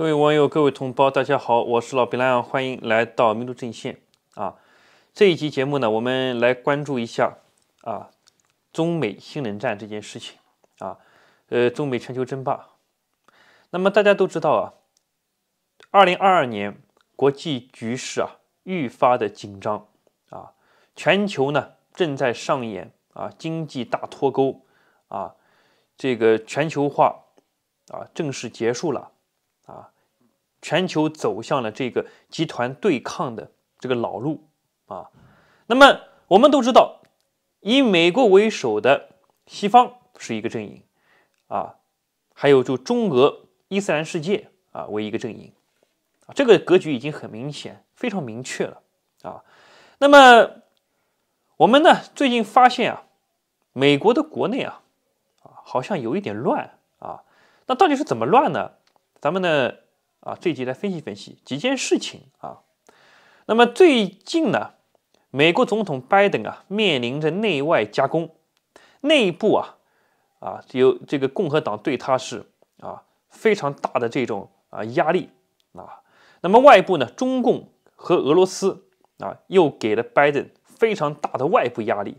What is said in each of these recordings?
各位网友，各位同胞，大家好，我是老毕拉，欢迎来到民族阵线啊！这一期节目呢，我们来关注一下啊，中美新冷战这件事情啊，呃，中美全球争霸。那么大家都知道啊，二零二二年国际局势啊愈发的紧张啊，全球呢正在上演啊经济大脱钩啊，这个全球化啊正式结束了。啊，全球走向了这个集团对抗的这个老路啊。那么我们都知道，以美国为首的西方是一个阵营啊，还有就中俄、伊斯兰世界啊为一个阵营啊。这个格局已经很明显，非常明确了啊。那么我们呢，最近发现啊，美国的国内啊啊好像有一点乱啊。那到底是怎么乱呢？咱们呢啊，这集来分析分析几件事情啊。那么最近呢，美国总统拜登啊，面临着内外夹攻，内部啊啊有这个共和党对他是啊非常大的这种啊压力啊。那么外部呢，中共和俄罗斯啊又给了拜登非常大的外部压力，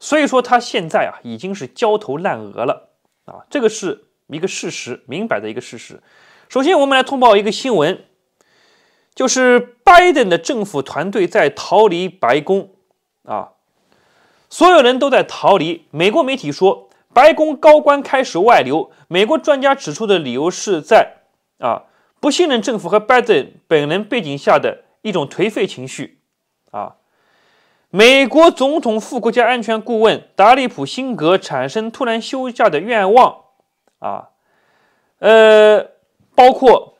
所以说他现在啊已经是焦头烂额了啊。这个是一个事实，明摆的一个事实。首先，我们来通报一个新闻，就是拜登的政府团队在逃离白宫啊，所有人都在逃离。美国媒体说，白宫高官开始外流。美国专家指出的理由是在啊，不信任政府和拜登本人背景下的一种颓废情绪啊。美国总统副国家安全顾问达利普辛格产生突然休假的愿望啊，呃。包括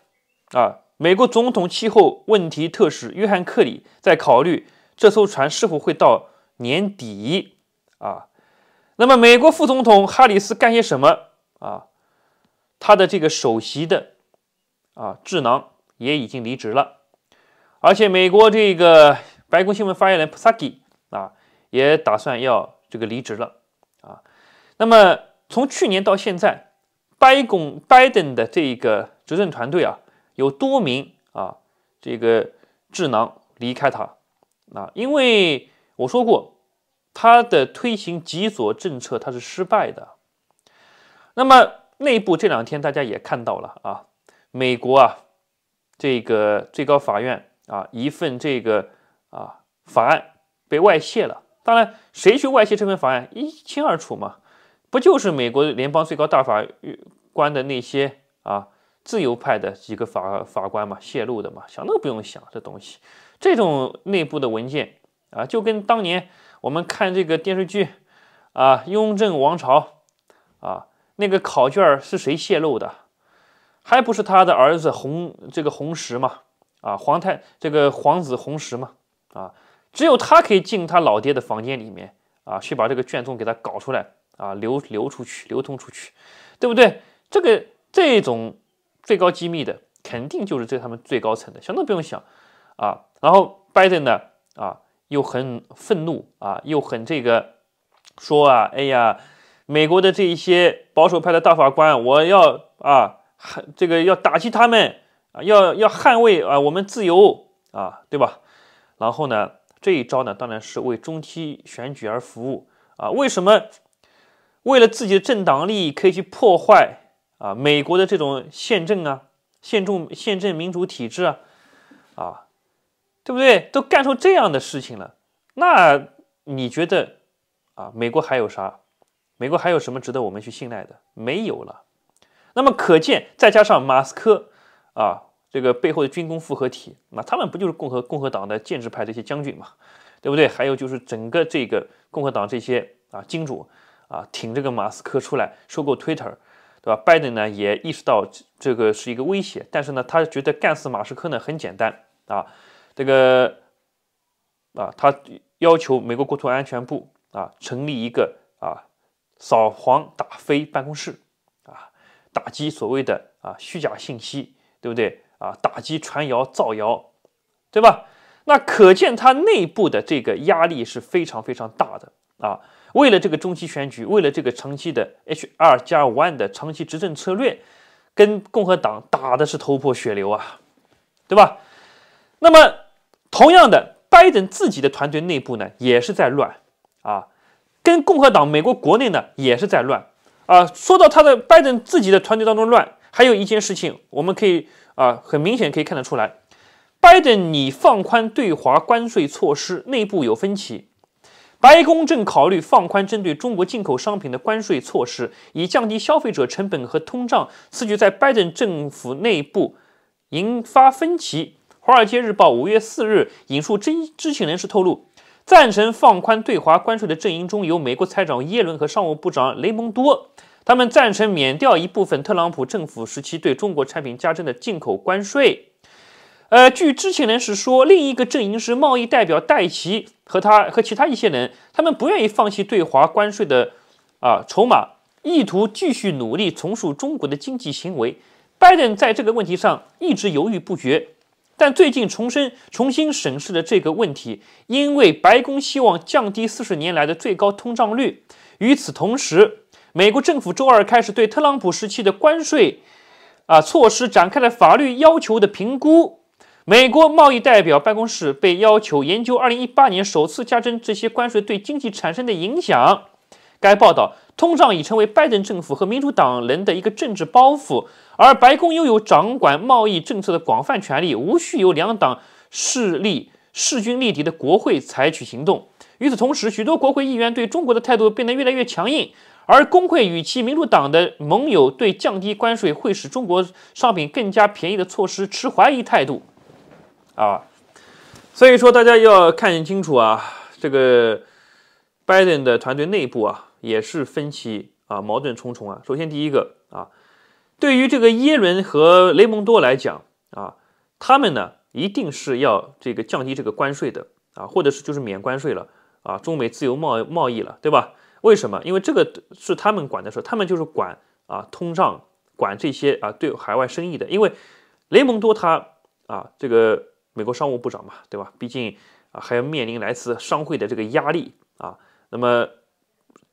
啊，美国总统气候问题特使约翰·克里在考虑这艘船是否会到年底啊。那么，美国副总统哈里斯干些什么啊？他的这个首席的啊智囊也已经离职了，而且美国这个白宫新闻发言人 a 萨 i 啊也打算要这个离职了啊。那么，从去年到现在，拜登拜登的这个。执政团队啊，有多名啊，这个智囊离开他啊，因为我说过，他的推行极左政策，他是失败的。那么内部这两天大家也看到了啊，美国啊，这个最高法院啊，一份这个啊法案被外泄了。当然，谁去外泄这份法案一清二楚嘛，不就是美国联邦最高大法官的那些啊？自由派的几个法法官嘛，泄露的嘛，想都不用想，这东西，这种内部的文件啊，就跟当年我们看这个电视剧，啊，《雍正王朝》，啊，那个考卷是谁泄露的，还不是他的儿子弘这个弘时嘛，啊，皇太这个皇子弘时嘛，啊，只有他可以进他老爹的房间里面啊，去把这个卷宗给他搞出来啊，流流出去，流通出去，对不对？这个这种。最高机密的肯定就是在他们最高层的，想都不用想，啊，然后拜登呢，啊，又很愤怒啊，又很这个说啊，哎呀，美国的这一些保守派的大法官，我要啊，这个要打击他们啊，要要捍卫啊我们自由啊，对吧？然后呢，这一招呢，当然是为中期选举而服务啊。为什么为了自己的政党利益可以去破坏？啊，美国的这种宪政啊，宪政、宪政民主体制啊，啊，对不对？都干出这样的事情了，那你觉得啊，美国还有啥？美国还有什么值得我们去信赖的？没有了。那么可见，再加上马斯克啊，这个背后的军工复合体，那他们不就是共和共和党的建制派这些将军嘛，对不对？还有就是整个这个共和党这些啊金主啊，挺这个马斯克出来收购 Twitter。对吧？拜登呢也意识到这个是一个威胁，但是呢，他觉得干死马斯克呢很简单啊。这个啊，他要求美国国土安全部啊成立一个啊扫黄打非办公室啊，打击所谓的啊虚假信息，对不对啊？打击传谣造谣，对吧？那可见他内部的这个压力是非常非常大的啊。为了这个中期选举，为了这个长期的 H 二加五万的长期执政策略，跟共和党打的是头破血流啊，对吧？那么，同样的，拜登自己的团队内部呢也是在乱啊，跟共和党、美国国内呢也是在乱啊。说到他的拜登自己的团队当中乱，还有一件事情我们可以啊，很明显可以看得出来，拜登你放宽对华关税措施，内部有分歧。白宫正考虑放宽针对中国进口商品的关税措施，以降低消费者成本和通胀。此举在拜登政府内部引发分歧。《华尔街日报》五月四日引述知知情人士透露，赞成放宽对华关税的阵营中有美国财长耶伦和商务部长雷蒙多，他们赞成免掉一部分特朗普政府时期对中国产品加征的进口关税。呃，据知情人士说，另一个阵营是贸易代表戴奇和他和其他一些人，他们不愿意放弃对华关税的啊筹码，意图继续努力重塑中国的经济行为。拜登在这个问题上一直犹豫不决，但最近重申、重新审视了这个问题，因为白宫希望降低四十年来的最高通胀率。与此同时，美国政府周二开始对特朗普时期的关税啊措施展开了法律要求的评估。美国贸易代表办公室被要求研究2018年首次加征这些关税对经济产生的影响。该报道，通胀已成为拜登政府和民主党人的一个政治包袱，而白宫拥有掌管贸易政策的广泛权利，无需由两党势力势均力敌的国会采取行动。与此同时，许多国会议员对中国的态度变得越来越强硬，而工会与其民主党的盟友对降低关税会使中国商品更加便宜的措施持怀疑态度。啊，所以说大家要看清楚啊，这个拜登的团队内部啊也是分歧啊，矛盾重重啊。首先第一个啊，对于这个耶伦和雷蒙多来讲啊，他们呢一定是要这个降低这个关税的啊，或者是就是免关税了啊，中美自由贸易贸易了，对吧？为什么？因为这个是他们管的事他们就是管啊通胀、管这些啊对海外生意的。因为雷蒙多他啊这个。美国商务部长嘛，对吧？毕竟啊，还要面临来自商会的这个压力啊。那么，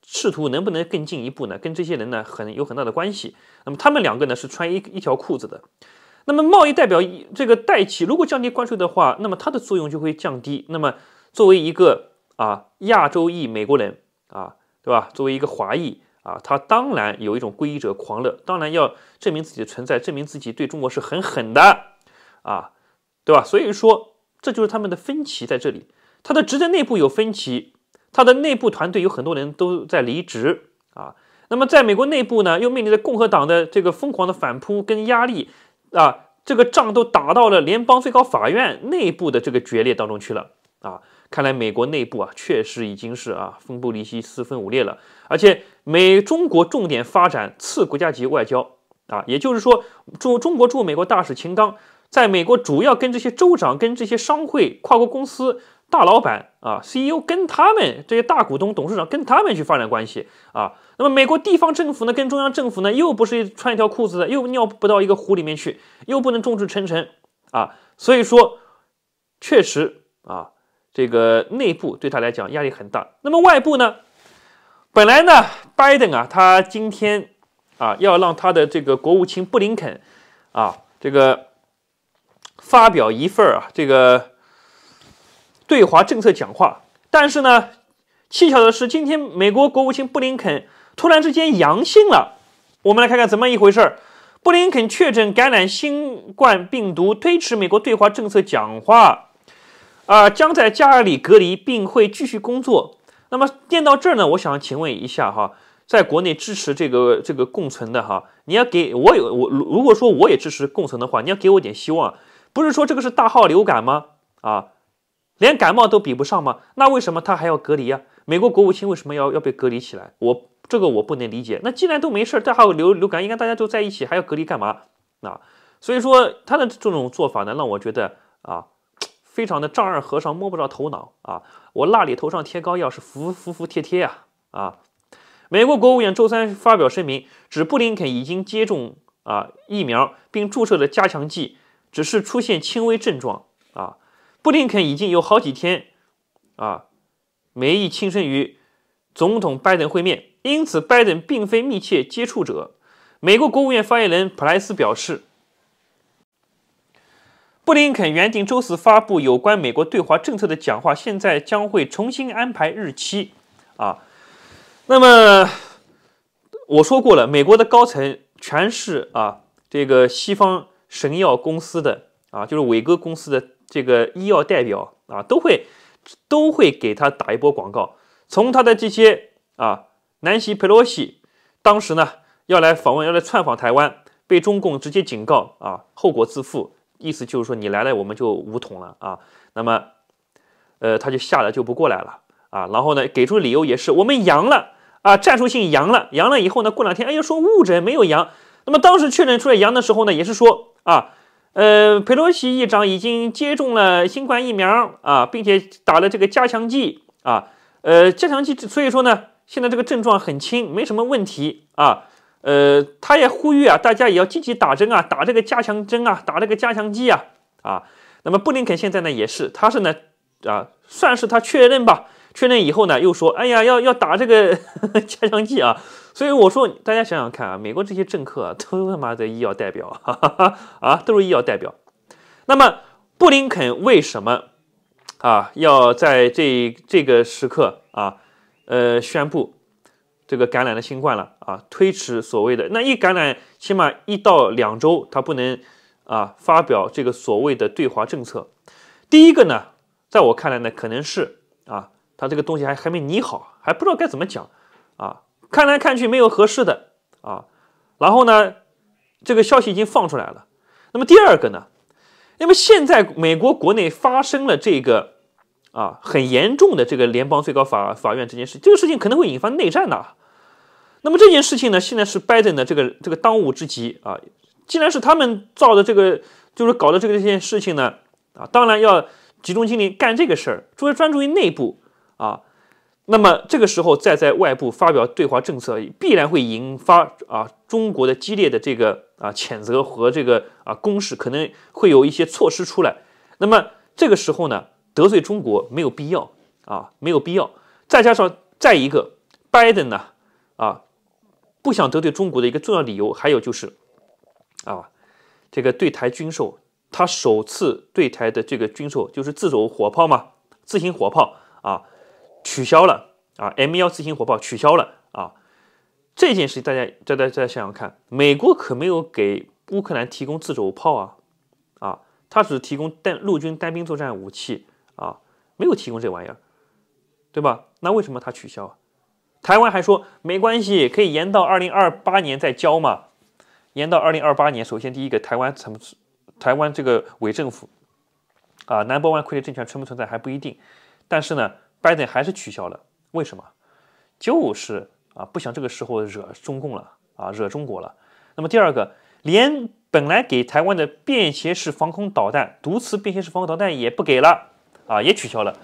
试图能不能更进一步呢？跟这些人呢，很有很大的关系。那么，他们两个呢，是穿一一条裤子的。那么，贸易代表这个代企，如果降低关税的话，那么它的作用就会降低。那么，作为一个啊亚洲裔美国人啊，对吧？作为一个华裔啊，他当然有一种皈依者狂热，当然要证明自己的存在，证明自己对中国是很狠的啊。对吧？所以说，这就是他们的分歧在这里。他的执政内部有分歧，他的内部团队有很多人都在离职啊。那么，在美国内部呢，又面临着共和党的这个疯狂的反扑跟压力啊。这个仗都打到了联邦最高法院内部的这个决裂当中去了啊。看来美国内部啊，确实已经是啊分崩离析、四分五裂了。而且，美中国重点发展次国家级外交啊，也就是说，驻中国驻美国大使秦刚。在美国，主要跟这些州长、跟这些商会、跨国公司大老板啊、CEO，跟他们这些大股东、董事长，跟他们去发展关系啊。那么美国地方政府呢，跟中央政府呢，又不是穿一条裤子的，又尿不到一个壶里面去，又不能众志成城啊。所以说，确实啊，这个内部对他来讲压力很大。那么外部呢，本来呢，拜登啊，他今天啊，要让他的这个国务卿布林肯啊，这个。发表一份儿啊，这个对华政策讲话。但是呢，蹊跷的是，今天美国国务卿布林肯突然之间阳性了。我们来看看怎么一回事儿。布林肯确诊感染新冠病毒，推迟美国对华政策讲话，啊，将在家里隔离，并会继续工作。那么，念到这儿呢，我想请问一下哈，在国内支持这个这个共存的哈，你要给我有我，如果说我也支持共存的话，你要给我点希望。不是说这个是大号流感吗？啊，连感冒都比不上吗？那为什么他还要隔离啊？美国国务卿为什么要要被隔离起来？我这个我不能理解。那既然都没事，大号流流感应该大家都在一起，还要隔离干嘛？啊，所以说他的这种做法呢，让我觉得啊，非常的丈二和尚摸不着头脑啊！我辣里头上贴膏药是服服服帖帖啊！啊，美国国务院周三发表声明，指布林肯已经接种啊疫苗，并注射了加强剂。只是出现轻微症状啊，布林肯已经有好几天啊没意亲身与总统拜登会面，因此拜登并非密切接触者。美国国务院发言人普莱斯表示，布林肯原定周四发布有关美国对华政策的讲话，现在将会重新安排日期啊。那么我说过了，美国的高层全是啊这个西方。神药公司的啊，就是伟哥公司的这个医药代表啊，都会都会给他打一波广告。从他的这些啊，南希佩洛西当时呢要来访问，要来窜访台湾，被中共直接警告啊，后果自负。意思就是说你来了我们就无统了啊。那么，呃，他就吓得就不过来了啊。然后呢，给出理由也是我们阳了啊，战术性阳了，阳了以后呢，过两天哎呀说误诊没有阳。那么当时确诊出来阳的时候呢，也是说。啊，呃，佩洛西议长已经接种了新冠疫苗啊，并且打了这个加强剂啊，呃，加强剂，所以说呢，现在这个症状很轻，没什么问题啊，呃，他也呼吁啊，大家也要积极打针啊，打这个加强针啊，打这个加强剂啊，啊，那么布林肯现在呢也是，他是呢，啊，算是他确认吧，确认以后呢，又说，哎呀，要要打这个 加强剂啊。所以我说，大家想想看啊，美国这些政客啊、都他妈的医药代表 啊，都是医药代表。那么布林肯为什么啊要在这这个时刻啊，呃，宣布这个感染了新冠了啊，推迟所谓的那一感染起码一到两周，他不能啊发表这个所谓的对华政策。第一个呢，在我看来呢，可能是啊，他这个东西还还没拟好，还不知道该怎么讲啊。看来看去没有合适的啊，然后呢，这个消息已经放出来了。那么第二个呢？那么现在美国国内发生了这个啊很严重的这个联邦最高法法院这件事，这个事情可能会引发内战呐。那么这件事情呢，现在是拜登的这个这个当务之急啊。既然是他们造的这个，就是搞的这个这件事情呢，啊，当然要集中精力干这个事儿，作为专注于内部啊。那么这个时候再在外部发表对华政策，必然会引发啊中国的激烈的这个啊谴责和这个啊攻势，可能会有一些措施出来。那么这个时候呢，得罪中国没有必要啊，没有必要。再加上再一个，拜登呢啊不想得罪中国的一个重要理由，还有就是啊这个对台军售，他首次对台的这个军售就是自走火炮嘛，自行火炮啊。取消了啊，M1 自行火炮取消了啊，这件事大家再再再想想看，美国可没有给乌克兰提供自走炮啊，啊，他只提供单陆军单兵作战武器啊，没有提供这玩意儿，对吧？那为什么他取消啊？台湾还说没关系，可以延到二零二八年再交嘛？延到二零二八年，首先第一个，台湾什么？台湾这个伪政府啊，南博湾傀儡政权存不存在还不一定，但是呢？拜登还是取消了，为什么？就是啊，不想这个时候惹中共了啊，惹中国了。那么第二个，连本来给台湾的便携式防空导弹、毒刺便携式防空导弹也不给了啊，也取消了。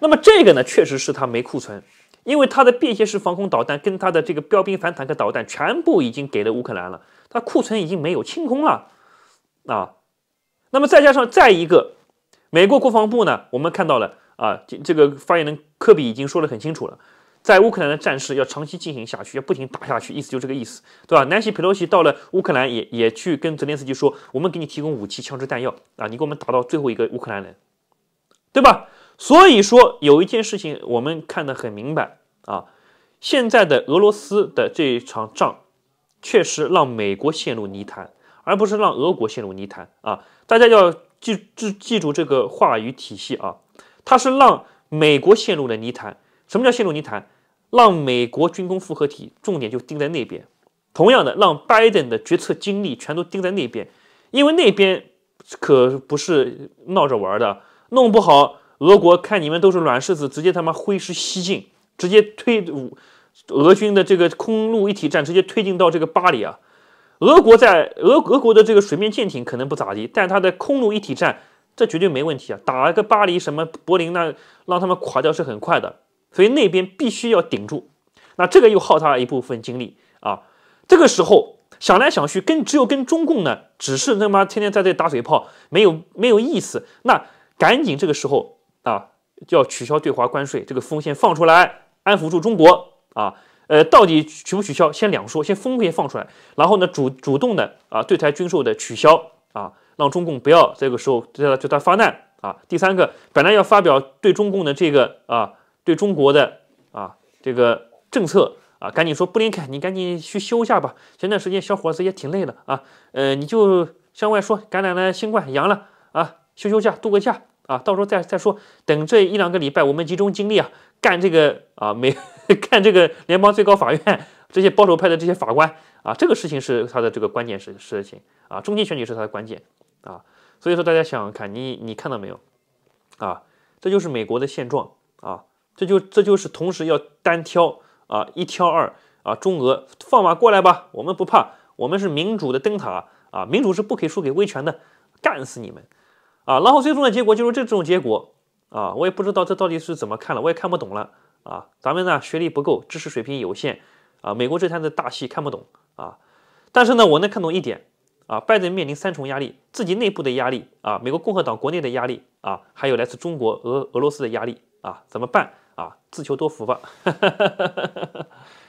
那么这个呢，确实是他没库存，因为他的便携式防空导弹跟他的这个标兵反坦克导弹全部已经给了乌克兰了，他库存已经没有清空了啊。那么再加上再一个，美国国防部呢，我们看到了。啊，这这个发言人科比已经说得很清楚了，在乌克兰的战事要长期进行下去，要不停打下去，意思就这个意思，对吧？南希·佩洛西到了乌克兰，也也去跟泽连斯基说，我们给你提供武器、枪支、弹药，啊，你给我们打到最后一个乌克兰人，对吧？所以说，有一件事情我们看得很明白啊，现在的俄罗斯的这场仗，确实让美国陷入泥潭，而不是让俄国陷入泥潭啊。大家要记记记住这个话语体系啊。他是让美国陷入了泥潭。什么叫陷入泥潭？让美国军工复合体重点就盯在那边。同样的，让拜登的决策精力全都盯在那边，因为那边可不是闹着玩的。弄不好，俄国看你们都是软柿子，直接他妈挥师西进，直接推俄军的这个空陆一体战，直接推进到这个巴黎啊！俄国在俄俄国的这个水面舰艇可能不咋地，但他的空陆一体战。这绝对没问题啊！打个巴黎什么柏林那，让他们垮掉是很快的，所以那边必须要顶住。那这个又耗他一部分精力啊。这个时候想来想去，跟只有跟中共呢，只是他妈天天在这打嘴炮，没有没有意思。那赶紧这个时候啊，就要取消对华关税，这个风先放出来，安抚住中国啊。呃，到底取不取消，先两说，先风先放出来，然后呢，主主动的啊，对台军售的取消啊。让中共不要这个时候对他对他发难啊！第三个，本来要发表对中共的这个啊，对中国的啊这个政策啊，赶紧说布林肯，你赶紧去休一下吧。前段时间小伙子也挺累的啊，呃，你就向外说感染了新冠阳了啊，休休假度个假啊，到时候再再说。等这一两个礼拜，我们集中精力啊，干这个啊，美 干这个联邦最高法院这些保守派的这些法官啊，这个事情是他的这个关键是事情啊，中间选举是他的关键。啊，所以说大家想想看，你你看到没有？啊，这就是美国的现状啊，这就这就是同时要单挑啊，一挑二啊，中俄放马过来吧，我们不怕，我们是民主的灯塔啊，民主是不可以输给威权的，干死你们！啊，然后最终的结果就是这种结果啊，我也不知道这到底是怎么看了，我也看不懂了啊，咱们呢学历不够，知识水平有限啊，美国这摊子大戏看不懂啊，但是呢，我能看懂一点。啊，拜登面临三重压力：自己内部的压力，啊，美国共和党国内的压力，啊，还有来自中国、俄、俄罗斯的压力，啊，怎么办？啊，自求多福吧。